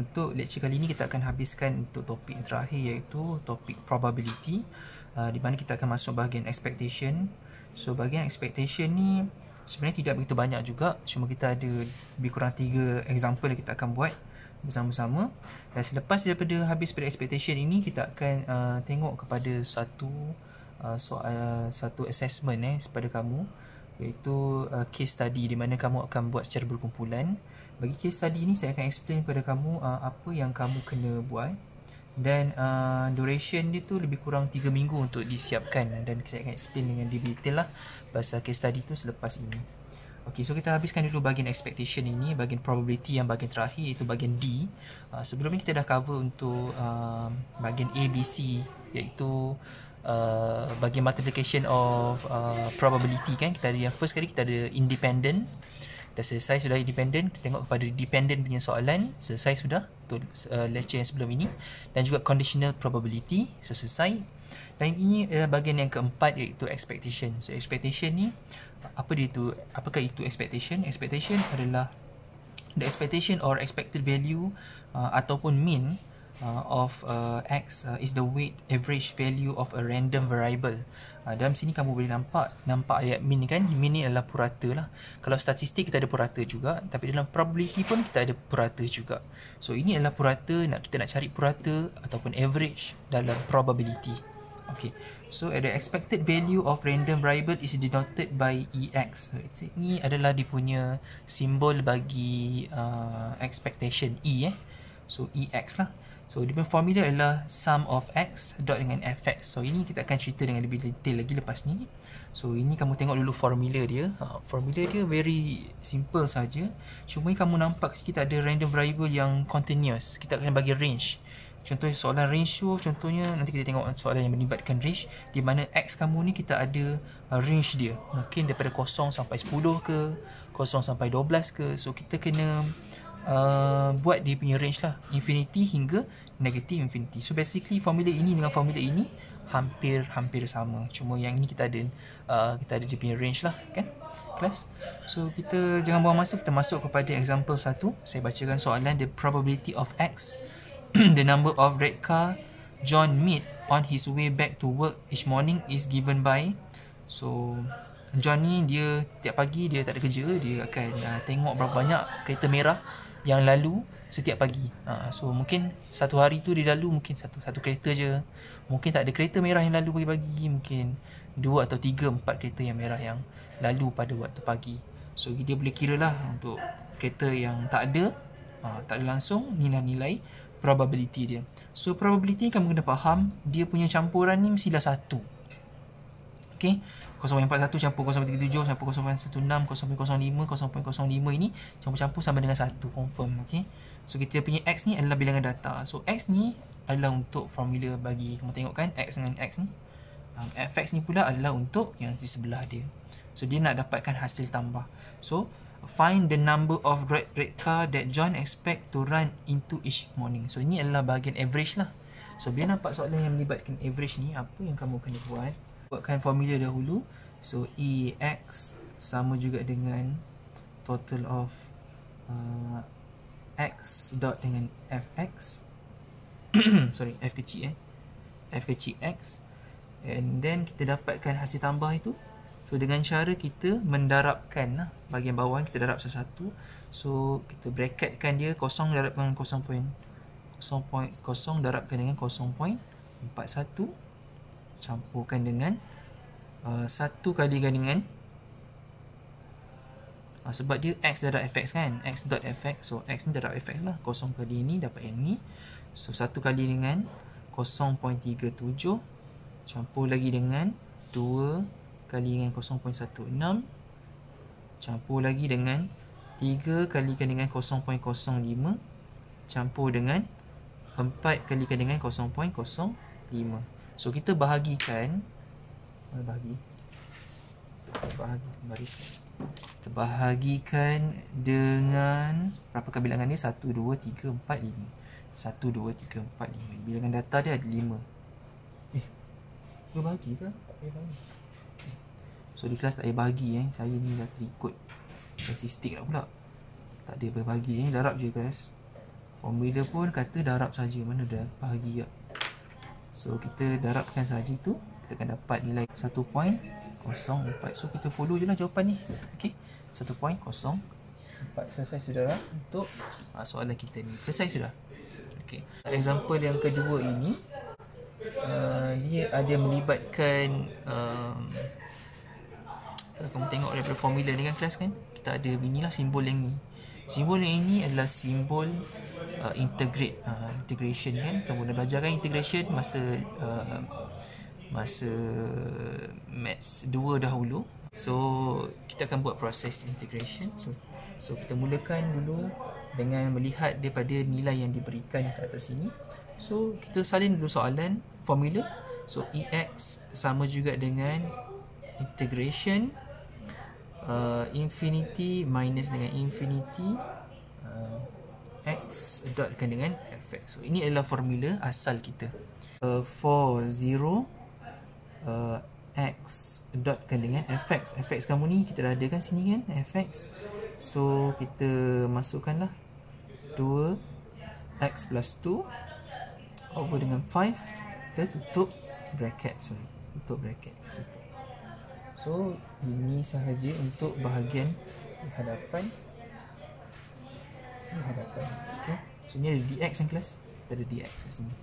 untuk lecture kali ini kita akan habiskan untuk topik terakhir iaitu topik probability uh, di mana kita akan masuk bahagian expectation so bahagian expectation ni sebenarnya tidak begitu banyak juga cuma kita ada lebih kurang tiga example yang kita akan buat bersama-sama dan selepas daripada habis pada expectation ini kita akan uh, tengok kepada satu uh, soal uh, satu assessment eh kepada kamu iaitu uh, case study di mana kamu akan buat secara berkumpulan uh, bagi case study ni saya akan explain kepada kamu uh, apa yang kamu kena buat dan uh, duration dia tu lebih kurang 3 minggu untuk disiapkan dan saya akan explain dengan lebih detail lah pasal case study tu selepas ini Okay, so kita habiskan dulu bahagian expectation ini, bahagian probability yang bahagian terakhir iaitu bahagian D. Uh, sebelum ni kita dah cover untuk uh, bahagian A, B, C iaitu uh, bahagian multiplication of uh, probability kan. Kita ada yang first kali kita ada independent, dah selesai sudah independent kita tengok kepada dependent punya soalan selesai sudah untuk uh, lecture yang sebelum ini dan juga conditional probability so selesai dan ini adalah bahagian yang keempat iaitu expectation so expectation ni apa dia tu apakah itu expectation expectation adalah the expectation or expected value uh, ataupun mean uh, of uh, x uh, is the weight average value of a random variable Ha, dalam sini kamu boleh nampak nampak ayat min kan min ni adalah purata lah kalau statistik kita ada purata juga tapi dalam probability pun kita ada purata juga so ini adalah purata nak kita nak cari purata ataupun average dalam probability okay so the expected value of random variable is denoted by ex so, ini adalah dia punya simbol bagi uh, expectation e eh so ex lah So dia punya formula adalah sum of x dot dengan fx. So ini kita akan cerita dengan lebih detail lagi lepas ni. So ini kamu tengok dulu formula dia. Ha, formula dia very simple saja. Cuma kamu nampak kita ada random variable yang continuous. Kita akan bagi range. Contohnya soalan range tu, contohnya nanti kita tengok soalan yang melibatkan range di mana x kamu ni kita ada uh, range dia. Mungkin daripada 0 sampai 10 ke, 0 sampai 12 ke. So kita kena uh, buat dia punya range lah infinity hingga negative infinity so basically formula ini dengan formula ini hampir-hampir sama cuma yang ini kita ada uh, kita ada dia punya range lah kan kelas so kita jangan buang masa kita masuk kepada example satu. saya bacakan soalan the probability of x the number of red car John meet on his way back to work each morning is given by so John ni dia tiap pagi dia tak ada kerja dia akan uh, tengok berapa banyak kereta merah yang lalu setiap pagi. Ha, so mungkin satu hari tu dia lalu mungkin satu satu kereta je. Mungkin tak ada kereta merah yang lalu pagi-pagi, mungkin dua atau tiga empat kereta yang merah yang lalu pada waktu pagi. So dia boleh kira lah untuk kereta yang tak ada ha, tak ada langsung nilai-nilai probability dia. So probability ni kamu kena faham dia punya campuran ni mestilah satu okey 0.41 campur 0.37 campur 0.16 0.05 0.05 ini campur-campur sama dengan 1 confirm okey so kita punya x ni adalah bilangan data so x ni adalah untuk formula bagi kamu tengok kan x dengan x ni um, fx ni pula adalah untuk yang di sebelah dia so dia nak dapatkan hasil tambah so find the number of red red car that John expect to run into each morning so ini adalah bahagian average lah so bila nampak soalan yang melibatkan average ni apa yang kamu kena buat buatkan formula dahulu so E X sama juga dengan total of uh, X dot dengan f X. sorry F kecil eh F kecil X and then kita dapatkan hasil tambah itu so dengan cara kita mendarabkan lah bahagian bawah kita darab satu-satu so kita bracketkan dia kosong darabkan dengan kosong point kosong point kosong darabkan dengan kosong point empat satu campurkan dengan uh, satu kali gandingan uh, sebab dia x darab fx kan x dot fx so x ni darab fx lah kosong kali ini dapat yang ni so satu kali dengan 0.37 campur lagi dengan 2 kali dengan 0.16 campur lagi dengan 3 kali dengan 0.05 campur dengan 4 kali dengan 0.05 So kita bahagikan Mana bahagi? Bahagi baris Kita bahagikan dengan Berapakah bilangan ni? 1, 2, 3, 4, 5 1, 2, 3, 4, 5 Bilangan data dia ada 5 Eh, boleh bahagi ke? Tak bahagi So di kelas tak payah bahagi eh Saya ni dah terikut Statistik lah pula Tak ada bahagi ni eh. Darab je kelas Formula pun kata darab saja Mana dah bahagi lah So kita darabkan sahaja tu Kita akan dapat nilai 1.04 So kita follow je lah jawapan ni Okay 1.04 Selesai sudah lah Untuk uh, soalan kita ni Selesai sudah Okay Example yang kedua ini uh, Dia ada melibatkan um, Kalau kamu tengok daripada formula ni kan kelas kan Kita ada inilah simbol yang ni Simbol yang ini adalah simbol uh, integrate uh, integration kan. Kamu dah belajar kan integration masa uh, masa maths 2 dahulu. So kita akan buat proses integration. So, so kita mulakan dulu dengan melihat daripada nilai yang diberikan kat atas sini. So kita salin dulu soalan formula. So EX sama juga dengan integration uh, infinity minus dengan infinity uh, x dot kan dengan fx. So ini adalah formula asal kita. Uh, for 0 uh, x dot kan dengan fx. fx kamu ni kita dah ada kan sini kan fx. So kita masukkanlah 2 x plus 2 over dengan 5 kita tutup bracket sorry tutup bracket kat So ini sahaja untuk bahagian hadapan hadapan. Okay. So ni ada DX kan kelas? Kita ada DX kat sini.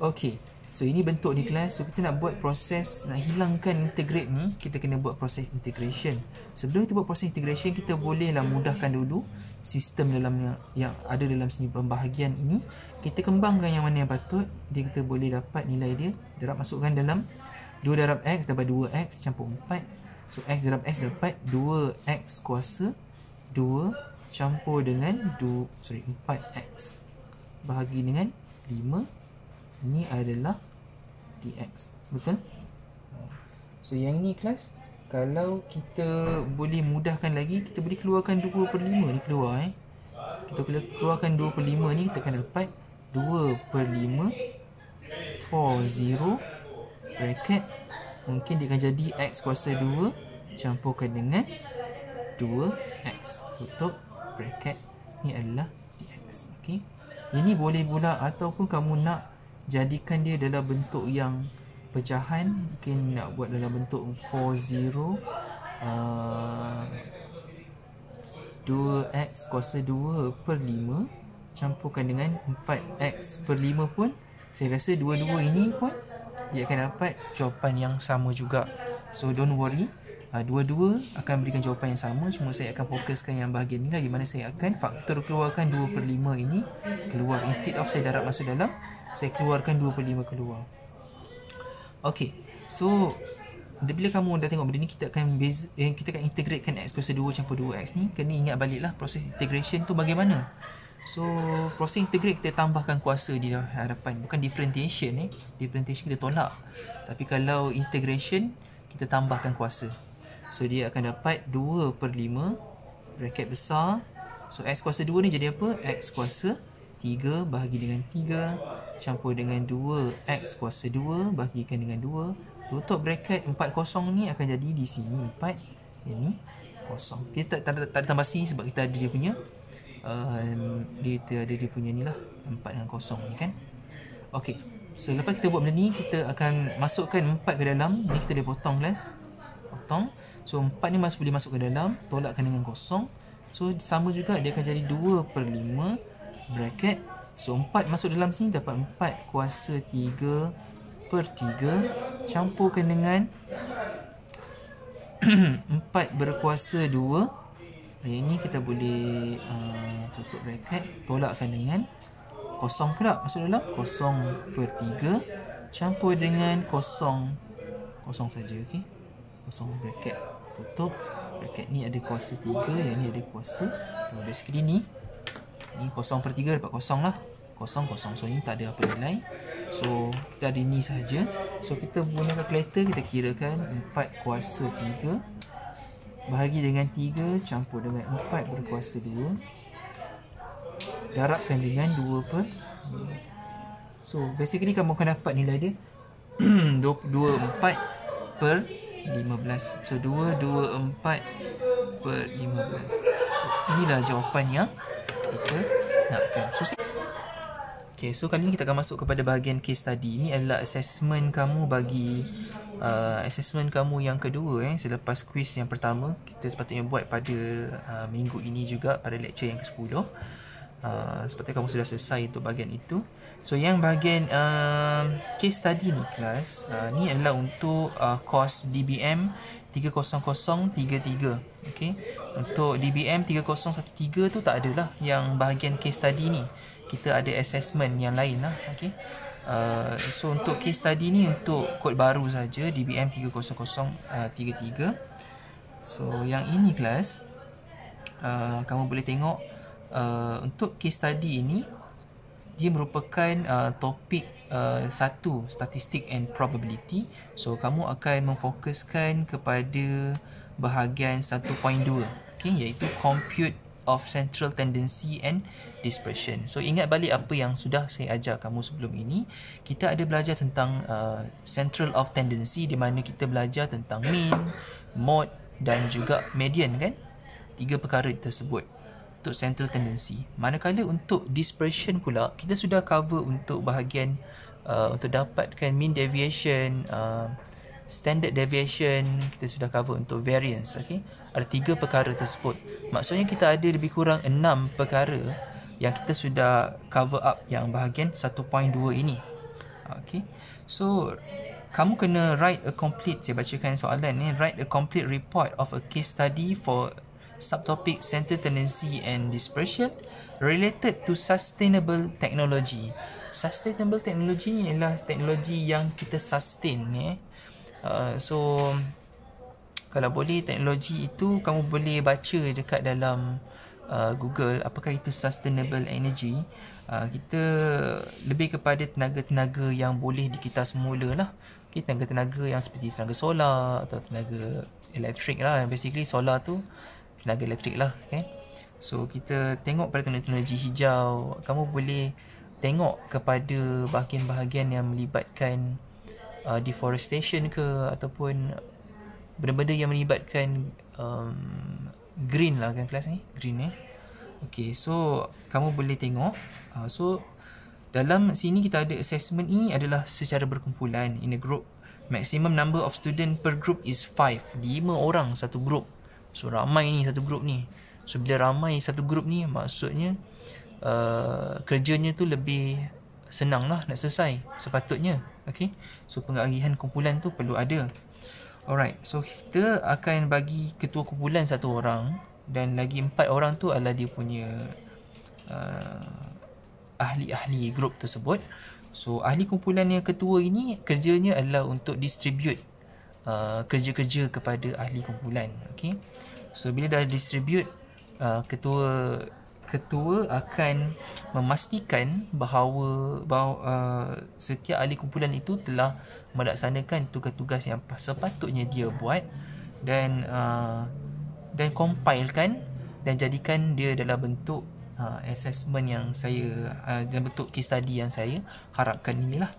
Okay. So ini bentuk ni kelas. So kita nak buat proses nak hilangkan integrate ni. Kita kena buat proses integration. Sebelum kita buat proses integration, kita bolehlah mudahkan dulu sistem dalam yang, yang ada dalam sini pembahagian ini. Kita kembangkan yang mana yang patut. Dia kita boleh dapat nilai dia. Dia masukkan dalam 2 darab x dapat 2x campur 4 So x darab x dapat 2x kuasa 2 campur dengan 2, sorry, 4x Bahagi dengan 5 Ini adalah dx Betul? So yang ni kelas Kalau kita boleh mudahkan lagi Kita boleh keluarkan 2 per 5 ni keluar eh Kita keluarkan 2 per 5 ni Kita akan dapat 2 per 5 4 0 bracket mungkin dia akan jadi x kuasa 2 campurkan dengan 2x tutup bracket Ini adalah dx Okay. ini boleh pula ataupun kamu nak jadikan dia dalam bentuk yang pecahan mungkin nak buat dalam bentuk 40 uh, 2x kuasa 2 per 5 campurkan dengan 4x per 5 pun saya rasa dua-dua ini pun dia akan dapat jawapan yang sama juga. So don't worry, uh, dua-dua akan berikan jawapan yang sama cuma saya akan fokuskan yang bahagian ni lah di mana saya akan faktor keluarkan 2 per 5 ini keluar. Instead of saya darab masuk dalam, saya keluarkan 2 per 5 keluar. Okay, so bila kamu dah tengok benda ni kita akan base, eh, kita akan integratekan x kuasa 2 campur 2x ni kena ingat baliklah proses integration tu bagaimana So proses integrate kita tambahkan kuasa di hadapan Bukan differentiation ni eh. Differentiation kita tolak Tapi kalau integration Kita tambahkan kuasa So dia akan dapat 2 per 5 Bracket besar So x kuasa 2 ni jadi apa? x kuasa 3 bahagi dengan 3 Campur dengan 2 x kuasa 2 bahagikan dengan 2 Tutup bracket 4 kosong ni akan jadi di sini 4 ini kosong Kita tak, ada tambah sini sebab kita ada dia punya um, dia ada dia punya ni lah empat dengan kosong ni kan ok so lepas kita buat benda ni kita akan masukkan empat ke dalam ni kita dah potong lah potong so empat ni masih boleh masuk ke dalam tolakkan dengan kosong so sama juga dia akan jadi dua per lima bracket so empat masuk dalam sini dapat empat kuasa tiga per tiga. campurkan dengan empat berkuasa dua. Yang ini kita boleh uh, tutup bracket Tolakkan dengan kosong pula Masuk dalam kosong per tiga Campur dengan kosong Kosong saja okay? Kosong bracket tutup Bracket ni ada kuasa tiga Yang ni ada kuasa Dan basically ni Ni kosong per tiga dapat kosong lah Kosong kosong So ni tak ada apa nilai So kita ada ni saja. So kita guna calculator kita kirakan empat kuasa tiga. Bahagi dengan 3 campur dengan 4 berkuasa 2 Darabkan dengan 2 per 2 So basically kamu akan dapat nilai dia 2, 4 per 15 So 2, 2, 4 per 15 So inilah jawapan yang kita nakkan So Okay, so kali ni kita akan masuk kepada bahagian case tadi. Ini adalah assessment kamu bagi uh, assessment kamu yang kedua eh selepas quiz yang pertama kita sepatutnya buat pada uh, minggu ini juga pada lecture yang ke-10. Uh, sepatutnya kamu sudah selesai untuk bahagian itu. So yang bahagian uh, case tadi ni kelas uh, ni adalah untuk uh, course DBM 30033 okay. untuk DBM 3013 tu tak adalah yang bahagian case study ni kita ada assessment yang lain lah okay. Uh, so untuk case study ni untuk kod baru saja DBM 3033 uh, so yang ini kelas uh, kamu boleh tengok uh, untuk case study ini dia merupakan uh, topik uh, satu statistik and probability so kamu akan memfokuskan kepada bahagian 1.2 okay, iaitu compute of central tendency and dispersion so ingat balik apa yang sudah saya ajar kamu sebelum ini kita ada belajar tentang uh, central of tendency di mana kita belajar tentang mean, mode dan juga median kan tiga perkara tersebut untuk central tendency manakala untuk dispersion pula kita sudah cover untuk bahagian uh, untuk dapatkan mean deviation uh, standard deviation kita sudah cover untuk variance okay? ada tiga perkara tersebut maksudnya kita ada lebih kurang enam perkara yang kita sudah cover up yang bahagian 1.2 ini okey so kamu kena write a complete saya bacakan soalan ni write a complete report of a case study for subtopic center tendency and dispersion related to sustainable technology sustainable technology ni ialah teknologi yang kita sustain ni eh? Uh, so kalau boleh teknologi itu kamu boleh baca dekat dalam uh, Google apakah itu sustainable energy uh, kita lebih kepada tenaga-tenaga yang boleh dikita semula lah okay, tenaga-tenaga yang seperti tenaga solar atau tenaga elektrik lah basically solar tu tenaga elektrik lah okay. so kita tengok pada teknologi hijau kamu boleh tengok kepada bahagian-bahagian yang melibatkan uh, deforestation ke ataupun benda-benda yang melibatkan um, green lah kan kelas ni green eh okey so kamu boleh tengok uh, so dalam sini kita ada assessment ini adalah secara berkumpulan in a group maximum number of student per group is 5 5 orang satu group so ramai ni satu group ni so bila ramai satu group ni maksudnya uh, kerjanya tu lebih senang lah nak selesai sepatutnya okay? So pengarahan kumpulan tu perlu ada Alright, so kita akan bagi ketua kumpulan satu orang Dan lagi empat orang tu adalah dia punya uh, Ahli-ahli grup tersebut So ahli kumpulan yang ketua ini Kerjanya adalah untuk distribute Uh, kerja-kerja kepada ahli kumpulan okay? So bila dah distribute uh, Ketua ketua akan memastikan bahawa, bahawa uh, setiap ahli kumpulan itu telah melaksanakan tugas-tugas yang sepatutnya dia buat dan uh, dan compilekan dan jadikan dia dalam bentuk uh, assessment yang saya uh, dalam bentuk case study yang saya harapkan inilah.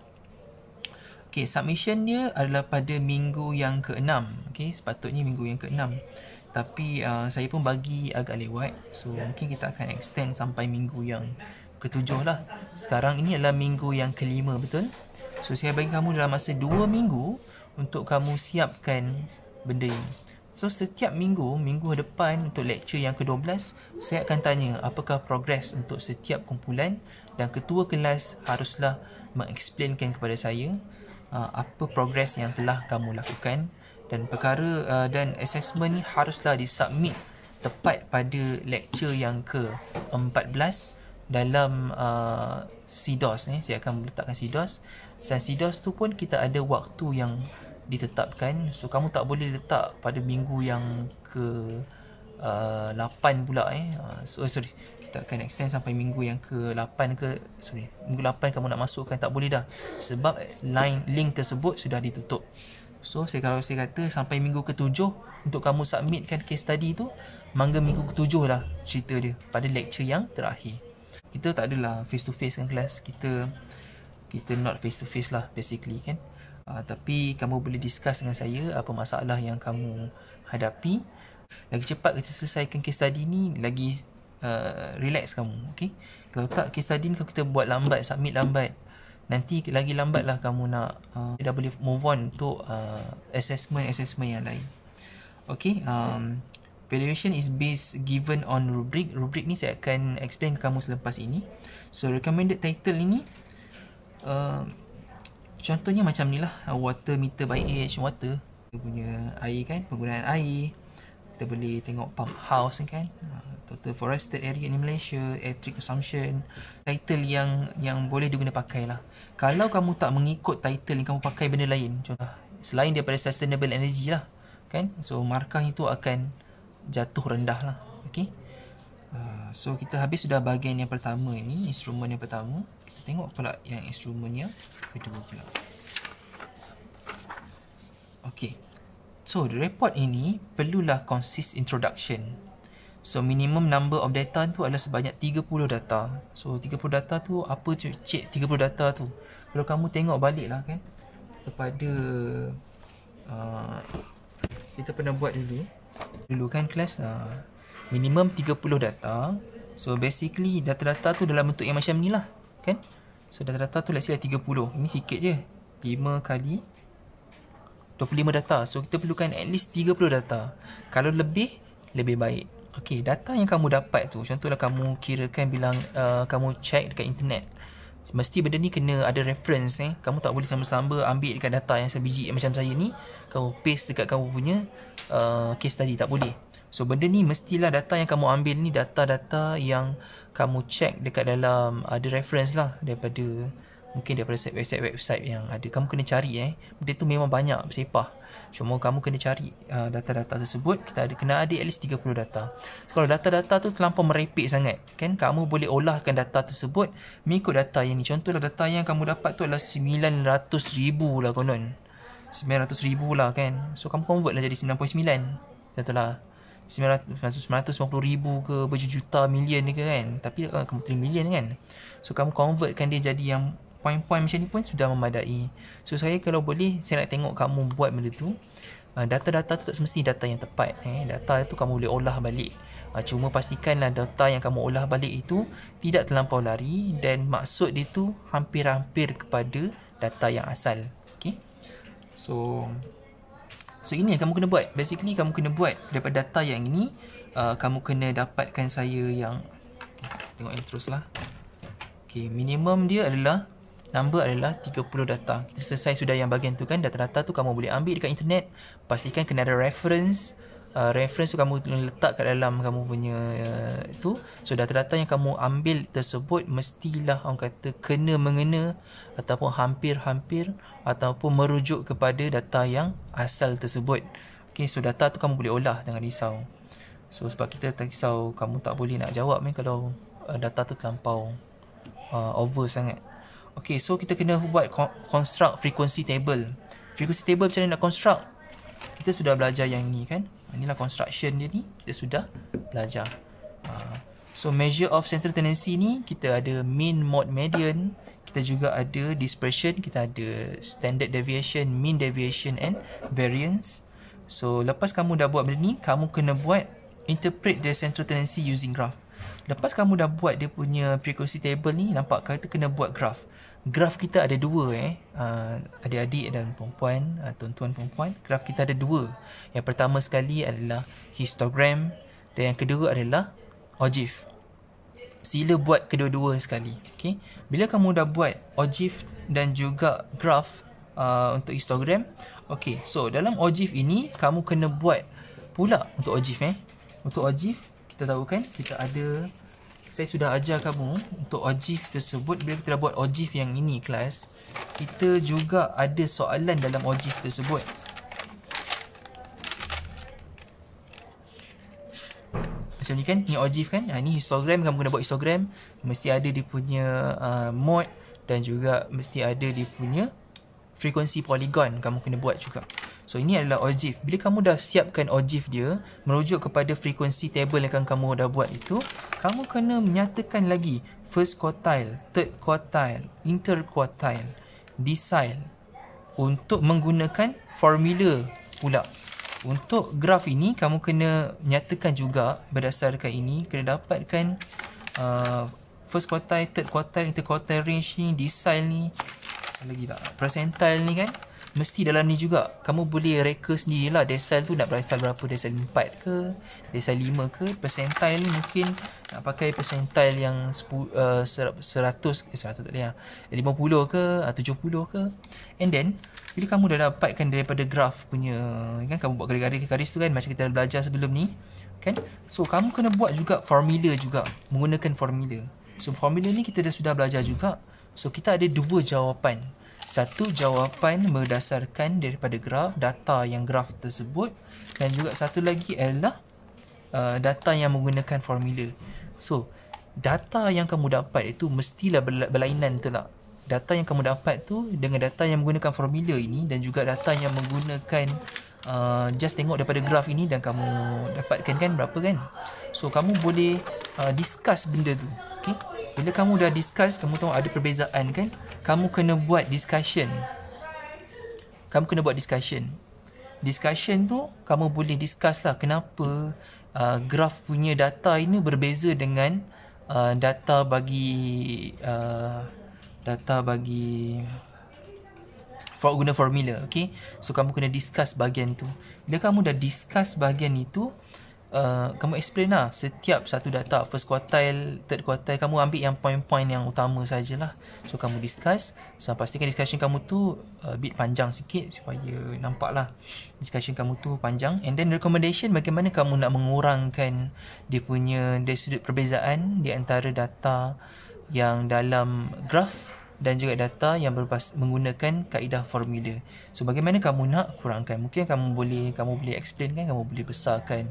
Okay, submission dia adalah pada minggu yang ke-6. Okey, sepatutnya minggu yang ke-6 tapi uh, saya pun bagi agak lewat so mungkin kita akan extend sampai minggu yang ketujuh lah sekarang ini adalah minggu yang kelima betul so saya bagi kamu dalam masa dua minggu untuk kamu siapkan benda ini so setiap minggu minggu depan untuk lecture yang ke-12 saya akan tanya apakah progress untuk setiap kumpulan dan ketua kelas haruslah mengexplainkan kepada saya uh, apa progress yang telah kamu lakukan dan perkara uh, dan assessment ni haruslah disubmit tepat pada lecture yang ke-14 dalam uh, CDOS ni saya akan letakkan CDOS dan CDOS tu pun kita ada waktu yang ditetapkan so kamu tak boleh letak pada minggu yang ke uh, 8 pula eh uh, so eh, sorry kita akan extend sampai minggu yang ke 8 ke sorry minggu 8 kamu nak masukkan tak boleh dah sebab line link tersebut sudah ditutup So saya kalau saya kata sampai minggu ketujuh untuk kamu submitkan case study tu Mangga minggu ketujuh lah cerita dia pada lecture yang terakhir Kita tak adalah face to face kan kelas Kita kita not face to face lah basically kan uh, Tapi kamu boleh discuss dengan saya apa masalah yang kamu hadapi Lagi cepat kita selesaikan case study ni lagi uh, relax kamu okay? Kalau tak case study ni kalau kita buat lambat, submit lambat nanti lagi lambatlah kamu nak uh, dah boleh move on untuk uh, assessment assessment yang lain okay um, valuation is based given on rubric rubric ni saya akan explain ke kamu selepas ini so recommended title ini uh, contohnya macam ni lah water meter by age water dia punya air kan penggunaan air kita boleh tengok pump house kan ah, total forested area ni Malaysia electric consumption title yang yang boleh diguna pakai lah kalau kamu tak mengikut title yang kamu pakai benda lain contoh selain daripada sustainable energy lah kan so markah itu akan jatuh rendah lah okay? Ah, so kita habis sudah bahagian yang pertama ni instrumen yang pertama kita tengok pula yang instrumen yang kedua pula Okey, So the report ini perlulah consist introduction. So minimum number of data tu adalah sebanyak 30 data. So 30 data tu apa cik, cik 30 data tu? Kalau kamu tengok balik lah kan kepada uh, kita pernah buat dulu dulu kan kelas uh, minimum 30 data so basically data-data tu dalam bentuk yang macam ni lah kan so data-data tu let's say 30 ini sikit je 5 kali 25 data so kita perlukan at least 30 data kalau lebih lebih baik Okay, data yang kamu dapat tu contohlah kamu kirakan bilang uh, kamu check dekat internet mesti benda ni kena ada reference eh kamu tak boleh sama-sama ambil dekat data yang sebiji macam saya ni kamu paste dekat kamu punya uh, case tadi tak boleh So benda ni mestilah data yang kamu ambil ni data-data yang kamu check dekat dalam ada reference lah daripada mungkin daripada website-website website yang ada kamu kena cari eh benda tu memang banyak bersepah cuma kamu kena cari uh, data-data uh, tersebut kita ada kena ada at least 30 data so, kalau data-data tu terlampau merepek sangat kan kamu boleh olahkan data tersebut mengikut data yang ni contohlah data yang kamu dapat tu adalah 900,000 lah konon 900,000 lah kan so kamu convert lah jadi 9.9 contohlah 950,000 ke berjuta million ke kan tapi uh, kamu 3 million kan so kamu convertkan dia jadi yang poin-poin macam ni pun sudah memadai so saya kalau boleh saya nak tengok kamu buat benda tu ah, data-data tu tak semestinya data yang tepat eh data tu kamu boleh olah balik ah, cuma pastikanlah data yang kamu olah balik itu tidak terlampau lari dan maksud dia tu hampir-hampir kepada data yang asal okey so so ini yang kamu kena buat basically kamu kena buat daripada data yang ini uh, kamu kena dapatkan saya yang okay, tengok yang teruslah okey minimum dia adalah number adalah 30 data. Kita selesai sudah yang bahagian tu kan, data-data tu kamu boleh ambil dekat internet. Pastikan kena ada reference. Uh, reference tu kamu letak kat dalam kamu punya uh, tu. So data-data yang kamu ambil tersebut mestilah orang kata kena mengena ataupun hampir-hampir ataupun merujuk kepada data yang asal tersebut. Okay, so data tu kamu boleh olah dengan risau. So sebab kita tak risau kamu tak boleh nak jawab ni kalau uh, data tu terlampau uh, over sangat. Okay, so kita kena buat construct frequency table. Frequency table macam mana nak construct? Kita sudah belajar yang ni kan? Ah, inilah construction dia ni. Kita sudah belajar. Uh, so, measure of central tendency ni, kita ada mean mode median. Kita juga ada dispersion. Kita ada standard deviation, mean deviation and variance. So, lepas kamu dah buat benda ni, kamu kena buat interpret the central tendency using graph. Lepas kamu dah buat dia punya frequency table ni, nampak kata kena buat graph graf kita ada dua eh uh, adik-adik dan perempuan uh, tuan-tuan perempuan graf kita ada dua yang pertama sekali adalah histogram dan yang kedua adalah ogive sila buat kedua-dua sekali okey bila kamu dah buat ogive dan juga graf uh, untuk histogram okey so dalam ogive ini kamu kena buat pula untuk ogive eh untuk ogive kita tahu kan kita ada saya sudah ajar kamu untuk ojif tersebut bila kita dah buat ojif yang ini kelas kita juga ada soalan dalam ojif tersebut macam ni kan ni ojif kan ha, ni histogram kamu kena buat histogram mesti ada dia punya uh, mode dan juga mesti ada dia punya frekuensi polygon. kamu kena buat juga So ini adalah OJIF. Bila kamu dah siapkan OJIF dia, merujuk kepada frekuensi table yang kamu dah buat itu, kamu kena menyatakan lagi first quartile, third quartile, interquartile, decile untuk menggunakan formula pula. Untuk graf ini, kamu kena menyatakan juga berdasarkan ini, kena dapatkan uh, first quartile, third quartile, interquartile range ni, decile ni, lagi tak, percentile ni kan. Mesti dalam ni juga Kamu boleh reka sendirilah Desile tu nak desile berapa Desile 4 ke Desile 5 ke Percentile ni mungkin Nak pakai percentile yang 100 uh, 100 eh, 100 tak boleh lah 50 ke 70 ah, ke And then Bila kamu dah dapatkan Daripada graf punya Kan kamu buat garis-garis Garis tu kan Macam kita belajar sebelum ni Kan So kamu kena buat juga Formula juga Menggunakan formula So formula ni kita dah sudah belajar juga So kita ada dua jawapan satu jawapan berdasarkan daripada graf data yang graf tersebut dan juga satu lagi ialah uh, data yang menggunakan formula. So, data yang kamu dapat itu mestilah berlainan betul tak? Data yang kamu dapat tu dengan data yang menggunakan formula ini dan juga data yang menggunakan uh, just tengok daripada graf ini dan kamu dapatkan kan berapa kan? So, kamu boleh uh, discuss benda tu. Okay? Bila kamu dah discuss, kamu tahu ada perbezaan kan? Kamu kena buat discussion. Kamu kena buat discussion. Discussion tu, kamu boleh discuss lah kenapa uh, graf punya data ini berbeza dengan uh, data bagi... Uh, data bagi for guna formula Okay, so kamu kena discuss bahagian tu bila kamu dah discuss bahagian itu uh, kamu explain lah setiap satu data first quartile, third quartile kamu ambil yang point-point yang utama sajalah. So kamu discuss, so pastikan discussion kamu tu uh, bit panjang sikit supaya nampaklah discussion kamu tu panjang and then recommendation bagaimana kamu nak mengurangkan dia punya dari sudut perbezaan di antara data yang dalam graf dan juga data yang berbas- menggunakan kaedah formula. So bagaimana kamu nak kurangkan? Mungkin kamu boleh kamu boleh explain kan, kamu boleh besarkan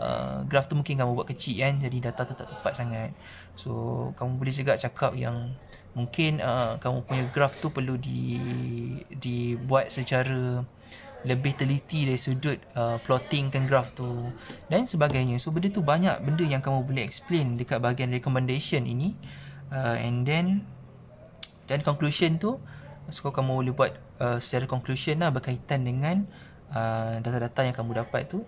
uh, graf tu mungkin kamu buat kecil kan jadi data tu tak tepat sangat so kamu boleh juga cakap yang mungkin uh, kamu punya graph tu perlu di dibuat secara lebih teliti dari sudut uh, plotting kan graph tu dan sebagainya so benda tu banyak benda yang kamu boleh explain dekat bahagian recommendation ini uh, and then dan conclusion tu so kamu boleh buat uh, secara conclusion lah berkaitan dengan uh, data-data yang kamu dapat tu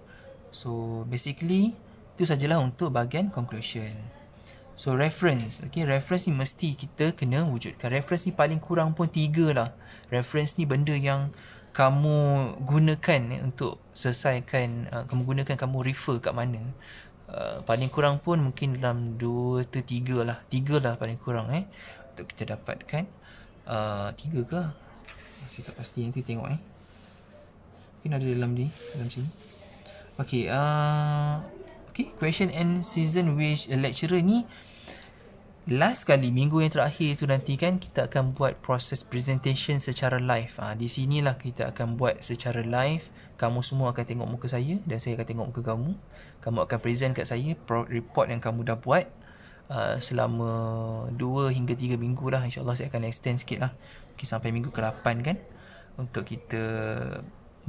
So basically itu sajalah untuk bahagian conclusion. So reference, okay reference ni mesti kita kena wujudkan. Reference ni paling kurang pun tiga lah. Reference ni benda yang kamu gunakan eh, untuk selesaikan, uh, kamu gunakan kamu refer kat mana. Uh, paling kurang pun mungkin dalam dua atau tiga lah. Tiga lah paling kurang eh. Untuk kita dapatkan uh, tiga ke? Saya tak pasti nanti tengok eh. Mungkin ada dalam ni, dalam sini. Okay, uh, okay, question and season which a lecturer ni last kali minggu yang terakhir tu nanti kan kita akan buat proses presentation secara live. Ah uh, di sinilah kita akan buat secara live. Kamu semua akan tengok muka saya dan saya akan tengok muka kamu. Kamu akan present kat saya report yang kamu dah buat uh, selama 2 hingga 3 minggu lah. InsyaAllah saya akan extend sikit lah. Okay, sampai minggu ke-8 kan untuk kita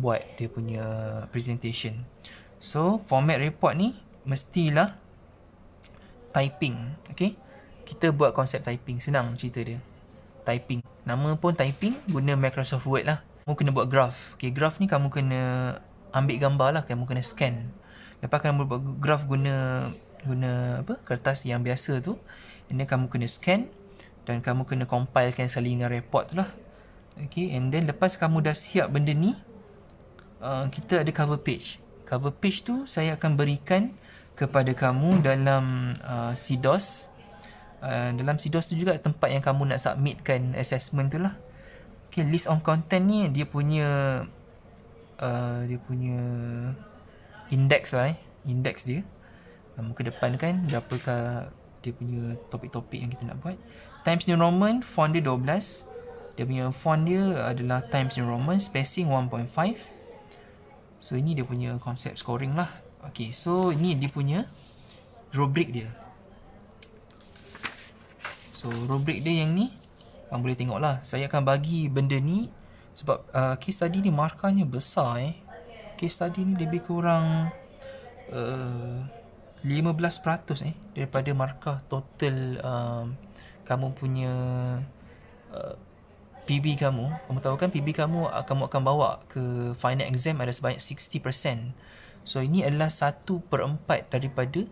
buat dia punya presentation. So format report ni mestilah typing. Okay. Kita buat konsep typing. Senang cerita dia. Typing. Nama pun typing guna Microsoft Word lah. Kamu kena buat graph. Okay. Graph ni kamu kena ambil gambar lah. Kamu kena scan. Lepas kamu buat graph guna guna apa kertas yang biasa tu. Ini kamu kena scan dan kamu kena compilekan salinan report tu lah. Okay. And then lepas kamu dah siap benda ni, uh, kita ada cover page cover page tu saya akan berikan kepada kamu dalam SIDOS uh, uh, dalam SIDOS tu juga tempat yang kamu nak submitkan assessment tu lah okay, list on content ni dia punya uh, dia punya index lah eh index dia uh, muka depan kan berapakah dia punya topik-topik yang kita nak buat Times New Roman font dia 12 dia punya font dia adalah Times New Roman spacing 1.5 So ini dia punya konsep scoring lah. Okay, so ini dia punya rubrik dia. So rubrik dia yang ni kamu boleh tengok lah. Saya akan bagi benda ni sebab uh, case study ni markahnya besar eh. Case study ni lebih kurang uh, 15% eh daripada markah total uh, kamu punya uh, PB kamu kamu tahu kan PB kamu ah, kamu akan bawa ke final exam ada sebanyak 60% so ini adalah 1 per 4 daripada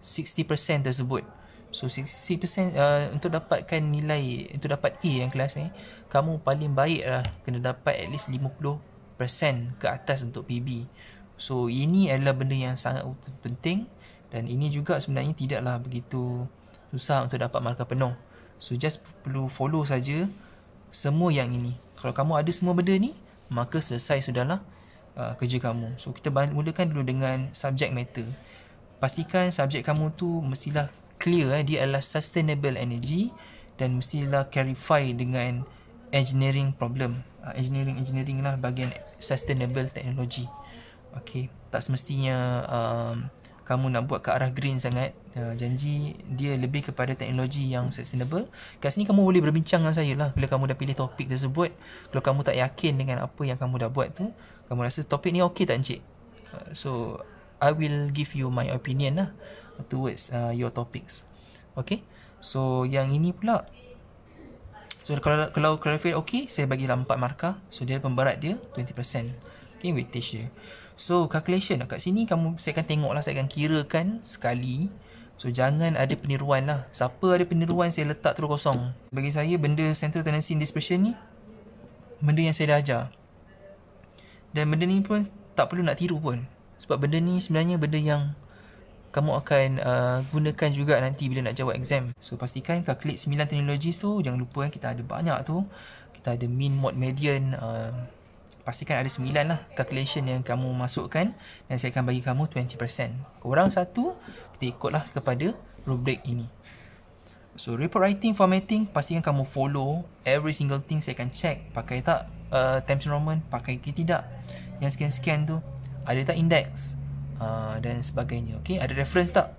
60% tersebut so 60% uh, ah, untuk dapatkan nilai untuk dapat A yang kelas ni kamu paling baik lah kena dapat at least 50% ke atas untuk PB so ini adalah benda yang sangat penting dan ini juga sebenarnya tidaklah begitu susah untuk dapat markah penuh so just perlu follow saja semua yang ini. Kalau kamu ada semua benda ni, maka selesai sudahlah uh, kerja kamu. So kita mulakan dulu dengan subject matter. Pastikan subjek kamu tu mestilah clear eh dia adalah sustainable energy dan mestilah clarify dengan engineering problem. Uh, engineering engineering lah bahagian sustainable technology. Okay. tak semestinya uh, kamu nak buat ke arah green sangat uh, janji dia lebih kepada teknologi yang sustainable kat sini kamu boleh berbincang dengan saya lah bila kamu dah pilih topik tersebut kalau kamu tak yakin dengan apa yang kamu dah buat tu kamu rasa topik ni okey tak encik uh, so I will give you my opinion lah towards uh, your topics okay so yang ini pula so kalau kalau clarify okey saya bagi 4 lah markah so dia pemberat dia 20% okay weightage dia So calculation lah kat sini kamu saya akan tengok lah saya akan kirakan sekali So jangan ada peniruan lah Siapa ada peniruan saya letak terus kosong Bagi saya benda central tendency in dispersion ni Benda yang saya dah ajar Dan benda ni pun tak perlu nak tiru pun Sebab benda ni sebenarnya benda yang kamu akan uh, gunakan juga nanti bila nak jawab exam So pastikan calculate 9 teknologi tu Jangan lupa eh, kita ada banyak tu Kita ada mean, mod, median uh, pastikan ada 9 lah calculation yang kamu masukkan dan saya akan bagi kamu 20%. Kurang satu, kita ikutlah kepada rubrik ini. So, report writing, formatting, pastikan kamu follow every single thing saya akan check. Pakai tak uh, Times Roman? Pakai ke tidak? Yang scan-scan tu, ada tak index? Uh, dan sebagainya. Okay, ada reference tak?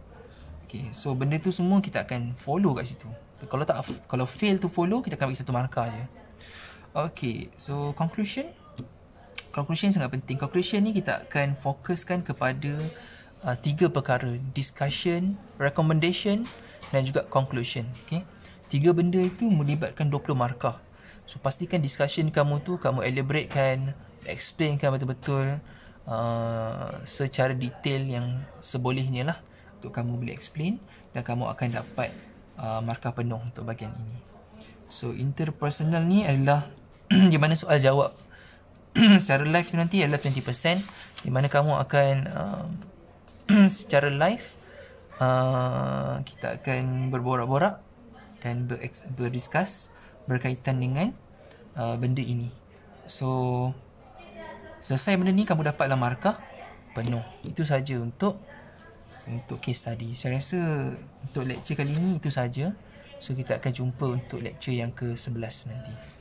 Okay, so benda tu semua kita akan follow kat situ. Kalau tak, kalau fail to follow, kita akan bagi satu markah je. Okay, so conclusion conclusion sangat penting. Conclusion ni kita akan fokuskan kepada uh, tiga perkara. Discussion, recommendation dan juga conclusion. Okay? Tiga benda itu melibatkan 20 markah. So, pastikan discussion kamu tu kamu elaboratekan, explainkan betul-betul uh, secara detail yang sebolehnya lah untuk kamu boleh explain dan kamu akan dapat uh, markah penuh untuk bahagian ini. So, interpersonal ni adalah di mana soal jawab secara live tu nanti adalah 20% di mana kamu akan uh, secara live uh, kita akan berborak-borak dan ber berdiskus berkaitan dengan uh, benda ini. So selesai benda ni kamu dapatlah markah penuh. Itu saja untuk untuk case tadi. Saya rasa untuk lecture kali ni itu saja. So kita akan jumpa untuk lecture yang ke-11 nanti.